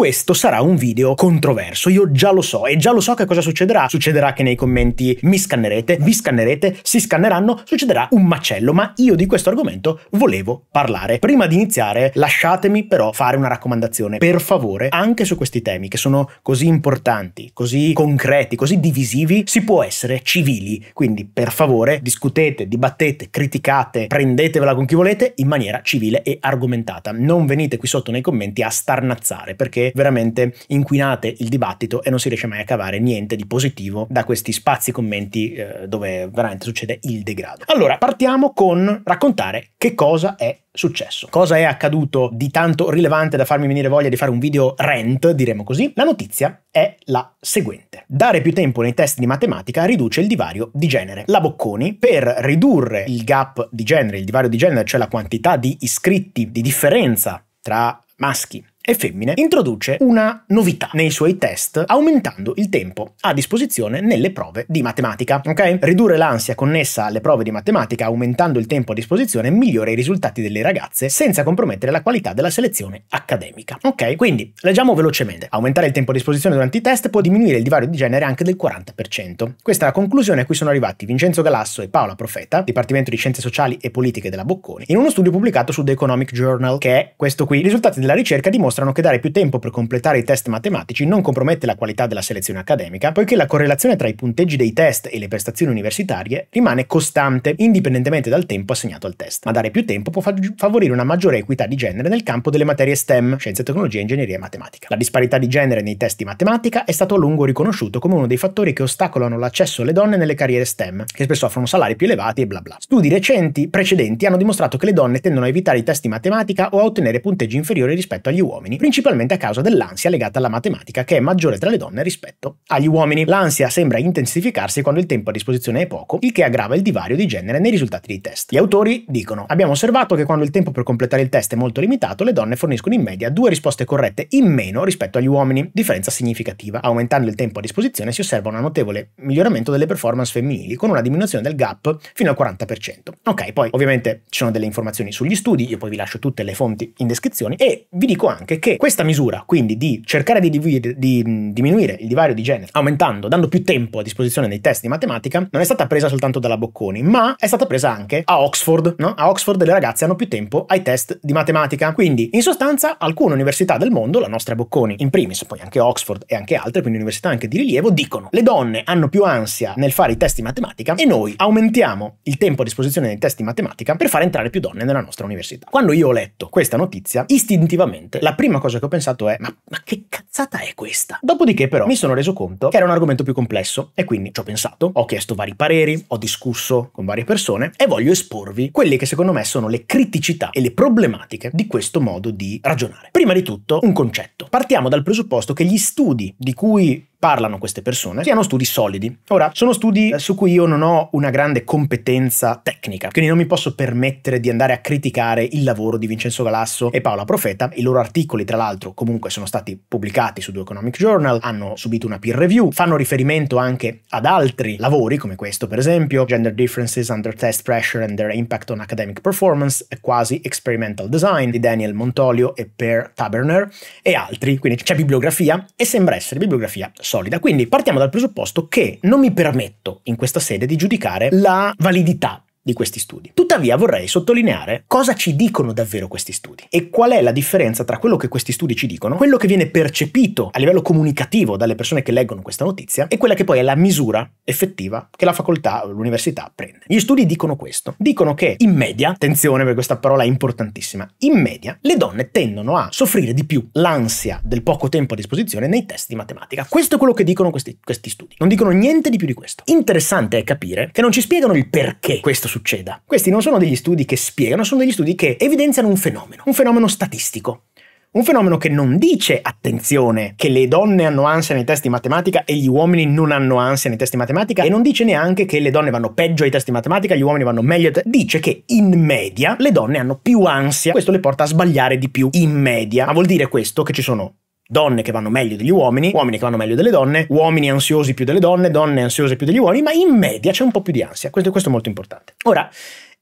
questo sarà un video controverso, io già lo so e già lo so che cosa succederà. Succederà che nei commenti mi scannerete, vi scannerete, si scanneranno, succederà un macello, ma io di questo argomento volevo parlare. Prima di iniziare lasciatemi però fare una raccomandazione, per favore, anche su questi temi che sono così importanti, così concreti, così divisivi, si può essere civili, quindi per favore discutete, dibattete, criticate, prendetevela con chi volete in maniera civile e argomentata. Non venite qui sotto nei commenti a starnazzare perché veramente inquinate il dibattito e non si riesce mai a cavare niente di positivo da questi spazi commenti eh, dove veramente succede il degrado. Allora, partiamo con raccontare che cosa è successo. Cosa è accaduto di tanto rilevante da farmi venire voglia di fare un video rant, diremo così? La notizia è la seguente. Dare più tempo nei test di matematica riduce il divario di genere. La Bocconi, per ridurre il gap di genere, il divario di genere, cioè la quantità di iscritti di differenza tra maschi e femmine, introduce una novità nei suoi test aumentando il tempo a disposizione nelle prove di matematica. Ok? Ridurre l'ansia connessa alle prove di matematica aumentando il tempo a disposizione migliora i risultati delle ragazze senza compromettere la qualità della selezione accademica. Ok? Quindi leggiamo velocemente. Aumentare il tempo a disposizione durante i test può diminuire il divario di genere anche del 40%. Questa è la conclusione a cui sono arrivati Vincenzo Galasso e Paola Profeta, Dipartimento di Scienze Sociali e Politiche della Bocconi, in uno studio pubblicato su The Economic Journal, che è questo qui. I risultati della ricerca dimostrano dimostrano che dare più tempo per completare i test matematici non compromette la qualità della selezione accademica, poiché la correlazione tra i punteggi dei test e le prestazioni universitarie rimane costante, indipendentemente dal tempo assegnato al test. Ma dare più tempo può favorire una maggiore equità di genere nel campo delle materie STEM, scienze, tecnologia, ingegneria e matematica. La disparità di genere nei test di matematica è stato a lungo riconosciuto come uno dei fattori che ostacolano l'accesso alle donne nelle carriere STEM, che spesso offrono salari più elevati e bla bla. Studi recenti precedenti hanno dimostrato che le donne tendono a evitare i test di matematica o a ottenere punteggi inferiori rispetto agli uomini uomini, principalmente a causa dell'ansia legata alla matematica che è maggiore tra le donne rispetto agli uomini. L'ansia sembra intensificarsi quando il tempo a disposizione è poco, il che aggrava il divario di genere nei risultati dei test. Gli autori dicono: "Abbiamo osservato che quando il tempo per completare il test è molto limitato, le donne forniscono in media due risposte corrette in meno rispetto agli uomini, differenza significativa. Aumentando il tempo a disposizione si osserva un notevole miglioramento delle performance femminili con una diminuzione del gap fino al 40%". Ok, poi ovviamente ci sono delle informazioni sugli studi, io poi vi lascio tutte le fonti in descrizione e vi dico anche anche che questa misura, quindi di cercare di, di, di diminuire il divario di genere, aumentando, dando più tempo a disposizione dei test di matematica, non è stata presa soltanto dalla Bocconi, ma è stata presa anche a Oxford. No? A Oxford le ragazze hanno più tempo ai test di matematica. Quindi, in sostanza, alcune università del mondo, la nostra Bocconi in primis, poi anche Oxford e anche altre, quindi università anche di rilievo, dicono le donne hanno più ansia nel fare i test di matematica e noi aumentiamo il tempo a disposizione dei test di matematica per far entrare più donne nella nostra università. Quando io ho letto questa notizia, istintivamente la prima cosa che ho pensato è ma, ma, che cazzata è questa? Dopodiché però mi sono reso conto che era un argomento più complesso e quindi ci ho pensato, ho chiesto vari pareri, ho discusso con varie persone e voglio esporvi quelle che secondo me sono le criticità e le problematiche di questo modo di ragionare. Prima di tutto un concetto. Partiamo dal presupposto che gli studi di cui parlano queste persone siano studi solidi. Ora, sono studi eh, su cui io non ho una grande competenza tecnica, quindi non mi posso permettere di andare a criticare il lavoro di Vincenzo Galasso e Paola Profeta. I loro articoli, tra l'altro, comunque sono stati pubblicati su The Economic Journal, hanno subito una peer review, fanno riferimento anche ad altri lavori, come questo per esempio, Gender Differences Under Test Pressure and Their Impact on Academic Performance, a eh, Quasi Experimental Design di Daniel Montolio e Per Taberner e altri, quindi c'è bibliografia e sembra essere bibliografia solida. Quindi partiamo dal presupposto che non mi permetto in questa sede di giudicare la validità di questi studi. Tuttavia vorrei sottolineare cosa ci dicono davvero questi studi e qual è la differenza tra quello che questi studi ci dicono, quello che viene percepito a livello comunicativo dalle persone che leggono questa notizia e quella che poi è la misura effettiva che la facoltà o l'università prende. Gli studi dicono questo, dicono che in media, attenzione perché questa parola è importantissima, in media le donne tendono a soffrire di più l'ansia del poco tempo a disposizione nei test di matematica. Questo è quello che dicono questi, questi studi, non dicono niente di più di questo. Interessante è capire che non ci spiegano il perché questo succeda. Questi non sono degli studi che spiegano, sono degli studi che evidenziano un fenomeno, un fenomeno statistico. Un fenomeno che non dice, attenzione, che le donne hanno ansia nei test di matematica e gli uomini non hanno ansia nei test di matematica e non dice neanche che le donne vanno peggio ai test di matematica, gli uomini vanno meglio. Dice che in media le donne hanno più ansia, questo le porta a sbagliare di più in media. Ma vuol dire questo che ci sono donne che vanno meglio degli uomini, uomini che vanno meglio delle donne, uomini ansiosi più delle donne, donne ansiose più degli uomini, ma in media c'è un po' più di ansia. Questo, questo è molto importante. Ora,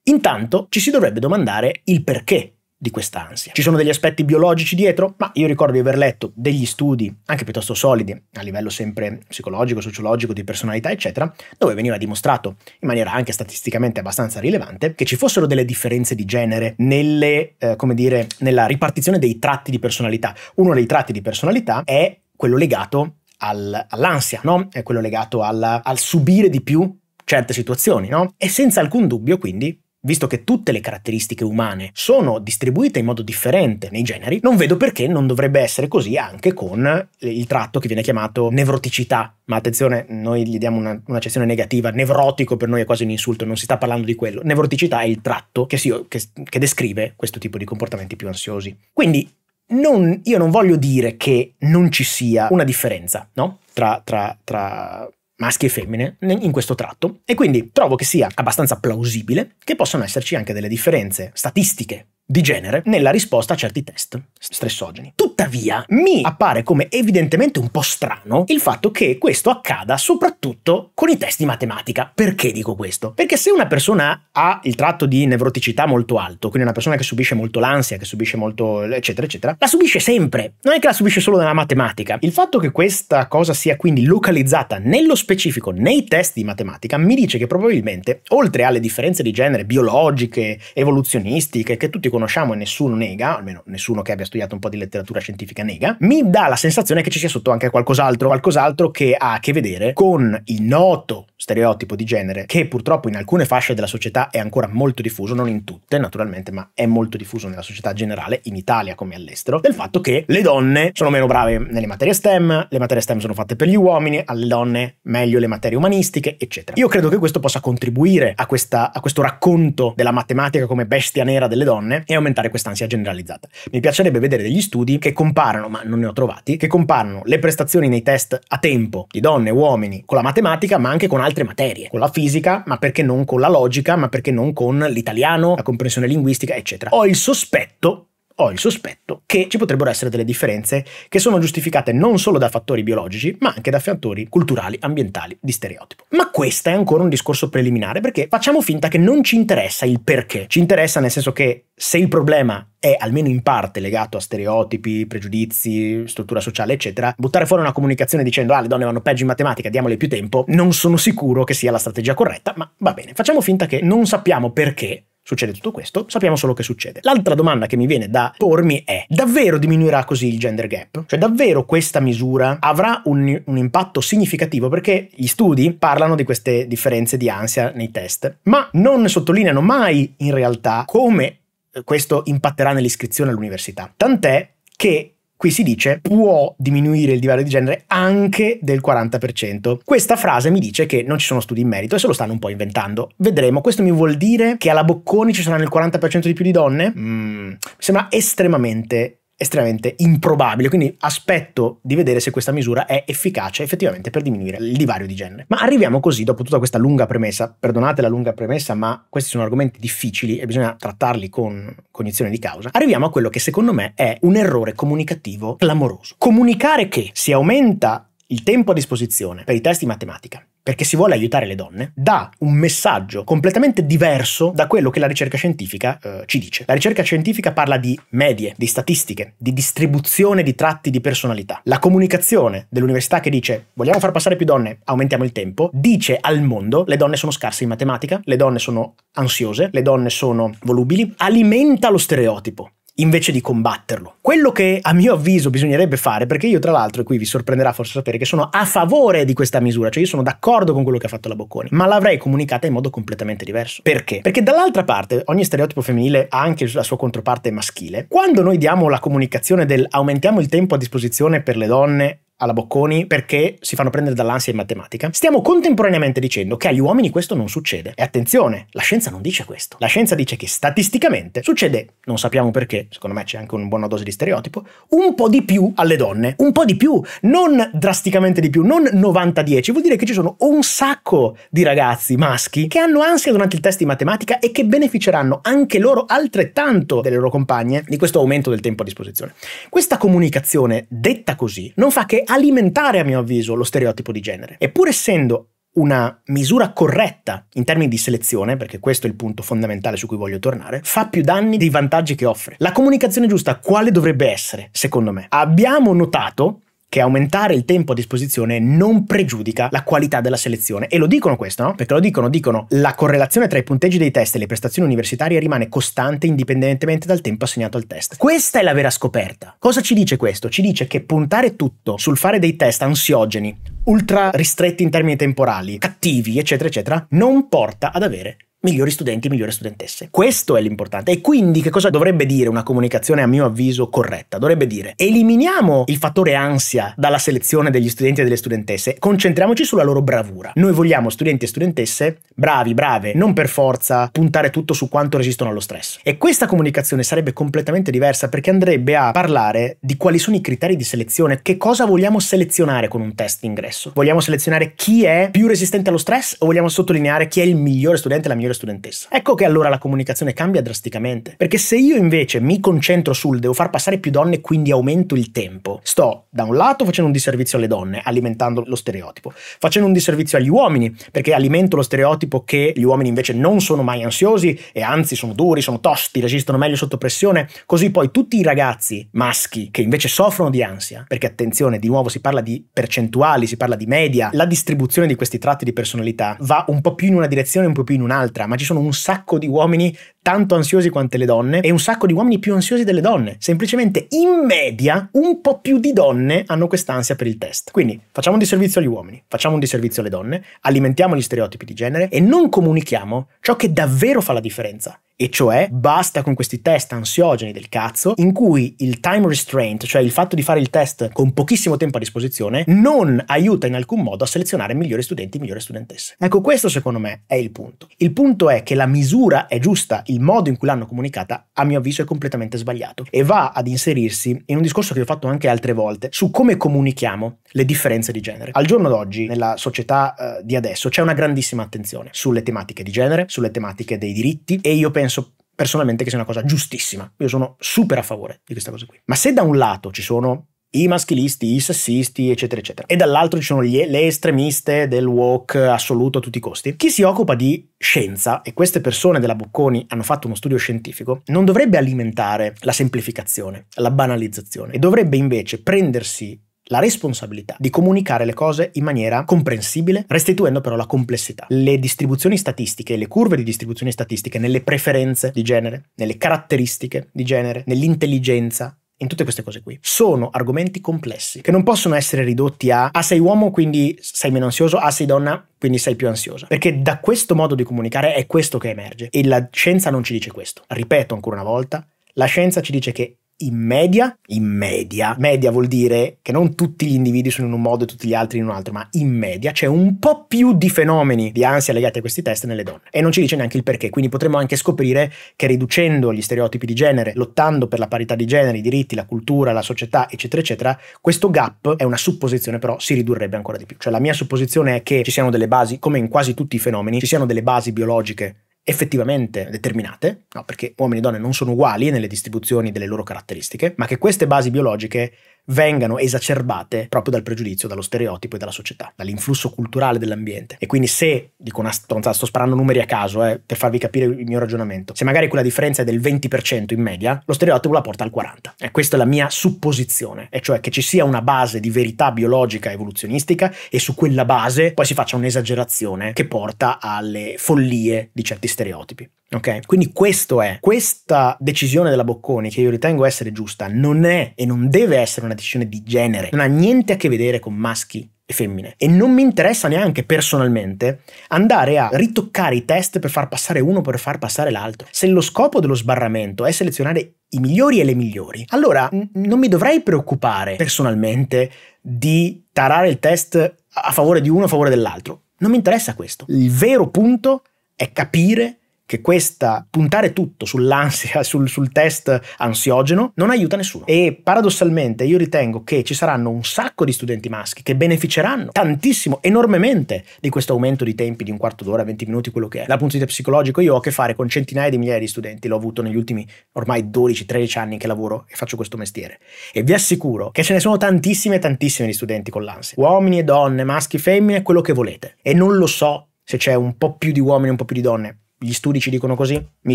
intanto ci si dovrebbe domandare il perché di quest'ansia. Ci sono degli aspetti biologici dietro, ma io ricordo di aver letto degli studi, anche piuttosto solidi, a livello sempre psicologico, sociologico, di personalità, eccetera, dove veniva dimostrato in maniera anche statisticamente abbastanza rilevante che ci fossero delle differenze di genere nelle, eh, come dire, nella ripartizione dei tratti di personalità. Uno dei tratti di personalità è quello legato al, all'ansia, no? È quello legato alla, al subire di più certe situazioni, no? E senza alcun dubbio, quindi, visto che tutte le caratteristiche umane sono distribuite in modo differente nei generi, non vedo perché non dovrebbe essere così anche con il tratto che viene chiamato nevroticità. Ma attenzione, noi gli diamo una, una negativa, nevrotico per noi è quasi un insulto, non si sta parlando di quello. Nevroticità è il tratto che, si, che, che descrive questo tipo di comportamenti più ansiosi. Quindi non, io non voglio dire che non ci sia una differenza, no? tra, tra, tra maschi e femmine in questo tratto e quindi trovo che sia abbastanza plausibile che possano esserci anche delle differenze statistiche di genere nella risposta a certi test stressogeni. Tuttavia, mi appare come evidentemente un po' strano il fatto che questo accada soprattutto con i test di matematica. Perché dico questo? Perché se una persona ha il tratto di nevroticità molto alto, quindi una persona che subisce molto l'ansia, che subisce molto eccetera eccetera, la subisce sempre, non è che la subisce solo nella matematica. Il fatto che questa cosa sia quindi localizzata nello specifico nei test di matematica mi dice che probabilmente, oltre alle differenze di genere biologiche, evoluzionistiche, che tutti conoscono, conosciamo e nessuno nega, almeno nessuno che abbia studiato un po' di letteratura scientifica nega, mi dà la sensazione che ci sia sotto anche qualcos'altro, qualcos'altro che ha a che vedere con il noto stereotipo di genere che purtroppo in alcune fasce della società è ancora molto diffuso, non in tutte naturalmente, ma è molto diffuso nella società generale, in Italia come all'estero, del fatto che le donne sono meno brave nelle materie STEM, le materie STEM sono fatte per gli uomini, alle donne meglio le materie umanistiche, eccetera. Io credo che questo possa contribuire a, questa, a questo racconto della matematica come bestia nera delle donne, e aumentare quest'ansia generalizzata. Mi piacerebbe vedere degli studi che comparano, ma non ne ho trovati, che comparano le prestazioni nei test a tempo di donne e uomini con la matematica, ma anche con altre materie, con la fisica, ma perché non con la logica, ma perché non con l'italiano, la comprensione linguistica, eccetera. Ho il sospetto ho il sospetto che ci potrebbero essere delle differenze che sono giustificate non solo da fattori biologici, ma anche da fattori culturali, ambientali, di stereotipo. Ma questo è ancora un discorso preliminare perché facciamo finta che non ci interessa il perché. Ci interessa nel senso che se il problema è almeno in parte legato a stereotipi, pregiudizi, struttura sociale, eccetera, buttare fuori una comunicazione dicendo ah le donne vanno peggio in matematica, diamole più tempo, non sono sicuro che sia la strategia corretta, ma va bene, facciamo finta che non sappiamo perché succede tutto questo, sappiamo solo che succede. L'altra domanda che mi viene da pormi è, davvero diminuirà così il gender gap? Cioè davvero questa misura avrà un, un impatto significativo? Perché gli studi parlano di queste differenze di ansia nei test, ma non sottolineano mai in realtà come questo impatterà nell'iscrizione all'università. Tant'è che qui si dice può diminuire il divario di genere anche del 40%. Questa frase mi dice che non ci sono studi in merito e se lo stanno un po' inventando. Vedremo, questo mi vuol dire che alla Bocconi ci saranno il 40% di più di donne? Mm, mi sembra estremamente estremamente improbabile, quindi aspetto di vedere se questa misura è efficace effettivamente per diminuire il divario di genere. Ma arriviamo così, dopo tutta questa lunga premessa, perdonate la lunga premessa, ma questi sono argomenti difficili e bisogna trattarli con cognizione di causa, arriviamo a quello che secondo me è un errore comunicativo clamoroso. Comunicare che si aumenta il tempo a disposizione per i test di matematica perché si vuole aiutare le donne, dà un messaggio completamente diverso da quello che la ricerca scientifica eh, ci dice. La ricerca scientifica parla di medie, di statistiche, di distribuzione di tratti di personalità. La comunicazione dell'università che dice vogliamo far passare più donne, aumentiamo il tempo, dice al mondo le donne sono scarse in matematica, le donne sono ansiose, le donne sono volubili, alimenta lo stereotipo invece di combatterlo. Quello che a mio avviso bisognerebbe fare, perché io tra l'altro, e qui vi sorprenderà forse sapere che sono a favore di questa misura, cioè io sono d'accordo con quello che ha fatto la Bocconi, ma l'avrei comunicata in modo completamente diverso. Perché? Perché dall'altra parte, ogni stereotipo femminile ha anche la sua controparte maschile. Quando noi diamo la comunicazione del aumentiamo il tempo a disposizione per le donne alla Bocconi perché si fanno prendere dall'ansia in matematica, stiamo contemporaneamente dicendo che agli uomini questo non succede. E attenzione, la scienza non dice questo. La scienza dice che statisticamente succede, non sappiamo perché, secondo me c'è anche una buona dose di stereotipo, un po' di più alle donne. Un po' di più, non drasticamente di più, non 90-10. Vuol dire che ci sono un sacco di ragazzi maschi che hanno ansia durante il test di matematica e che beneficeranno anche loro altrettanto delle loro compagne di questo aumento del tempo a disposizione. Questa comunicazione, detta così, non fa che alimentare, a mio avviso, lo stereotipo di genere. E pur essendo una misura corretta in termini di selezione, perché questo è il punto fondamentale su cui voglio tornare, fa più danni dei vantaggi che offre. La comunicazione giusta quale dovrebbe essere, secondo me? Abbiamo notato che aumentare il tempo a disposizione non pregiudica la qualità della selezione. E lo dicono questo, no? Perché lo dicono, dicono la correlazione tra i punteggi dei test e le prestazioni universitarie rimane costante indipendentemente dal tempo assegnato al test. Questa è la vera scoperta. Cosa ci dice questo? Ci dice che puntare tutto sul fare dei test ansiogeni, ultra ristretti in termini temporali, cattivi, eccetera, eccetera, non porta ad avere migliori studenti, migliori studentesse. Questo è l'importante. E quindi che cosa dovrebbe dire una comunicazione a mio avviso corretta? Dovrebbe dire eliminiamo il fattore ansia dalla selezione degli studenti e delle studentesse, concentriamoci sulla loro bravura. Noi vogliamo studenti e studentesse bravi, brave, non per forza puntare tutto su quanto resistono allo stress. E questa comunicazione sarebbe completamente diversa perché andrebbe a parlare di quali sono i criteri di selezione, che cosa vogliamo selezionare con un test d'ingresso. Vogliamo selezionare chi è più resistente allo stress o vogliamo sottolineare chi è il migliore studente e la migliore giovanile studentessa. Ecco che allora la comunicazione cambia drasticamente, perché se io invece mi concentro sul devo far passare più donne quindi aumento il tempo, sto da un lato facendo un disservizio alle donne, alimentando lo stereotipo, facendo un disservizio agli uomini, perché alimento lo stereotipo che gli uomini invece non sono mai ansiosi e anzi sono duri, sono tosti, resistono meglio sotto pressione, così poi tutti i ragazzi maschi che invece soffrono di ansia, perché attenzione, di nuovo si parla di percentuali, si parla di media, la distribuzione di questi tratti di personalità va un po' più in una direzione un po' più in un'altra eccetera, ma ci sono un sacco di uomini tanto ansiosi quante le donne e un sacco di uomini più ansiosi delle donne. Semplicemente in media un po' più di donne hanno quest'ansia per il test. Quindi facciamo un disservizio agli uomini, facciamo un disservizio alle donne, alimentiamo gli stereotipi di genere e non comunichiamo ciò che davvero fa la differenza. E cioè, basta con questi test ansiogeni del cazzo, in cui il time restraint, cioè il fatto di fare il test con pochissimo tempo a disposizione, non aiuta in alcun modo a selezionare migliori studenti e migliori studentesse. Ecco, questo secondo me è il punto. Il punto è che la misura è giusta, il il modo in cui l'hanno comunicata, a mio avviso, è completamente sbagliato e va ad inserirsi in un discorso che ho fatto anche altre volte su come comunichiamo le differenze di genere. Al giorno d'oggi, nella società eh, di adesso, c'è una grandissima attenzione sulle tematiche di genere, sulle tematiche dei diritti e io penso personalmente che sia una cosa giustissima. Io sono super a favore di questa cosa qui. Ma se da un lato ci sono i maschilisti, i sessisti, eccetera, eccetera. E dall'altro ci sono gli, le estremiste del woke assoluto a tutti i costi. Chi si occupa di scienza, e queste persone della Bocconi hanno fatto uno studio scientifico, non dovrebbe alimentare la semplificazione, la banalizzazione, e dovrebbe invece prendersi la responsabilità di comunicare le cose in maniera comprensibile, restituendo però la complessità. Le distribuzioni statistiche, le curve di distribuzioni statistiche nelle preferenze di genere, nelle caratteristiche di genere, nell'intelligenza, in tutte queste cose qui. Sono argomenti complessi che non possono essere ridotti a ah sei uomo quindi sei meno ansioso, ah sei donna quindi sei più ansiosa. Perché da questo modo di comunicare è questo che emerge e la scienza non ci dice questo. Ripeto ancora una volta, la scienza ci dice che in media, in media, media vuol dire che non tutti gli individui sono in un modo e tutti gli altri in un altro, ma in media c'è un po' più di fenomeni di ansia legati a questi test nelle donne. E non ci dice neanche il perché, quindi potremmo anche scoprire che riducendo gli stereotipi di genere, lottando per la parità di genere, i diritti, la cultura, la società, eccetera, eccetera, questo gap è una supposizione però si ridurrebbe ancora di più. Cioè la mia supposizione è che ci siano delle basi, come in quasi tutti i fenomeni, ci siano delle basi biologiche effettivamente determinate, no, perché uomini e donne non sono uguali nelle distribuzioni delle loro caratteristiche, ma che queste basi biologiche vengano esacerbate proprio dal pregiudizio, dallo stereotipo e dalla società, dall'influsso culturale dell'ambiente. E quindi se, dico una stronzata, sto sparando numeri a caso eh, per farvi capire il mio ragionamento, se magari quella differenza è del 20% in media, lo stereotipo la porta al 40%. E eh, questa è la mia supposizione, e cioè che ci sia una base di verità biologica evoluzionistica e su quella base poi si faccia un'esagerazione che porta alle follie di certi stereotipi. Ok? Quindi questo è. Questa decisione della Bocconi, che io ritengo essere giusta, non è e non deve essere una decisione di genere. Non ha niente a che vedere con maschi e femmine. E non mi interessa neanche personalmente andare a ritoccare i test per far passare uno per far passare l'altro. Se lo scopo dello sbarramento è selezionare i migliori e le migliori, allora non mi dovrei preoccupare personalmente di tarare il test a favore di uno o a favore dell'altro. Non mi interessa questo. Il vero punto è capire che questa puntare tutto sull'ansia, sul, sul, test ansiogeno, non aiuta nessuno. E paradossalmente io ritengo che ci saranno un sacco di studenti maschi che beneficeranno tantissimo, enormemente di questo aumento di tempi di un quarto d'ora, 20 minuti, quello che è. Dal punto di vista psicologico io ho a che fare con centinaia di migliaia di studenti, l'ho avuto negli ultimi ormai 12-13 anni che lavoro e faccio questo mestiere. E vi assicuro che ce ne sono tantissime, e tantissime di studenti con l'ansia. Uomini e donne, maschi, femmine, quello che volete. E non lo so se c'è un po' più di uomini e un po' più di donne gli studi ci dicono così, mi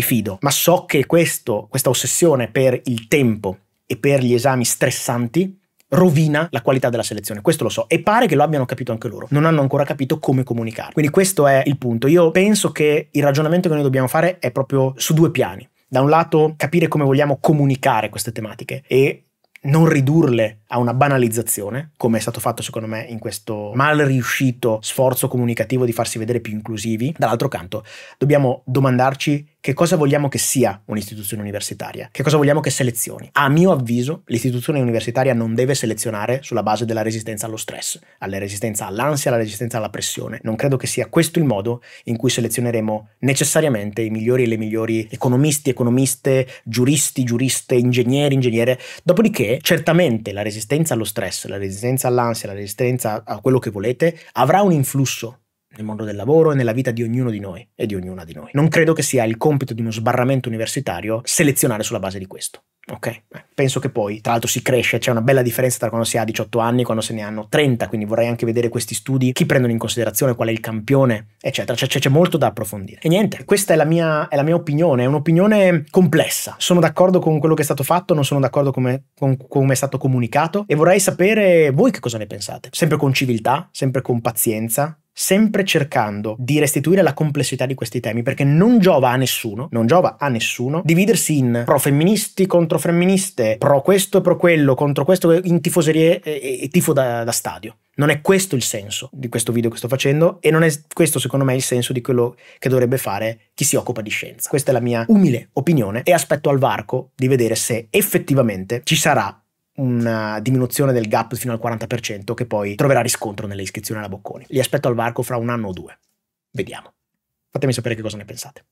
fido, ma so che questo, questa ossessione per il tempo e per gli esami stressanti rovina la qualità della selezione, questo lo so e pare che lo abbiano capito anche loro, non hanno ancora capito come comunicare. Quindi questo è il punto, io penso che il ragionamento che noi dobbiamo fare è proprio su due piani, da un lato capire come vogliamo comunicare queste tematiche e non ridurle a una banalizzazione, come è stato fatto secondo me in questo mal riuscito sforzo comunicativo di farsi vedere più inclusivi. Dall'altro canto, dobbiamo domandarci che cosa vogliamo che sia un'istituzione universitaria, che cosa vogliamo che selezioni. A mio avviso, l'istituzione universitaria non deve selezionare sulla base della resistenza allo stress, alla resistenza all'ansia, alla resistenza alla pressione. Non credo che sia questo il modo in cui selezioneremo necessariamente i migliori e le migliori economisti, economiste, giuristi, giuriste, ingegneri, ingegnere. Dopodiché, certamente la resistenza resistenza allo stress, la resistenza all'ansia, la resistenza a quello che volete, avrà un influsso nel mondo del lavoro e nella vita di ognuno di noi e di ognuna di noi. Non credo che sia il compito di uno sbarramento universitario selezionare sulla base di questo. Ok? Eh, penso che poi, tra l'altro, si cresce, c'è una bella differenza tra quando si ha 18 anni e quando se ne hanno 30, quindi vorrei anche vedere questi studi, chi prendono in considerazione, qual è il campione, eccetera. C'è, molto da approfondire. E niente, questa è la mia, è la mia opinione, è un'opinione complessa. Sono d'accordo con quello che è stato fatto, non sono d'accordo come, con come è stato comunicato e vorrei sapere voi che cosa ne pensate. Sempre con civiltà, sempre con pazienza, sempre cercando di restituire la complessità di questi temi, perché non giova a nessuno, non giova a nessuno, dividersi in pro-femministi contro femministe, pro questo e pro quello, contro questo in tifoserie e, e tifo da, da stadio. Non è questo il senso di questo video che sto facendo e non è questo secondo me il senso di quello che dovrebbe fare chi si occupa di scienza. Questa è la mia umile opinione e aspetto al varco di vedere se effettivamente ci sarà una diminuzione del gap fino al 40% che poi troverà riscontro nelle iscrizioni alla Bocconi. Li aspetto al varco fra un anno o due. Vediamo. Fatemi sapere che cosa ne pensate.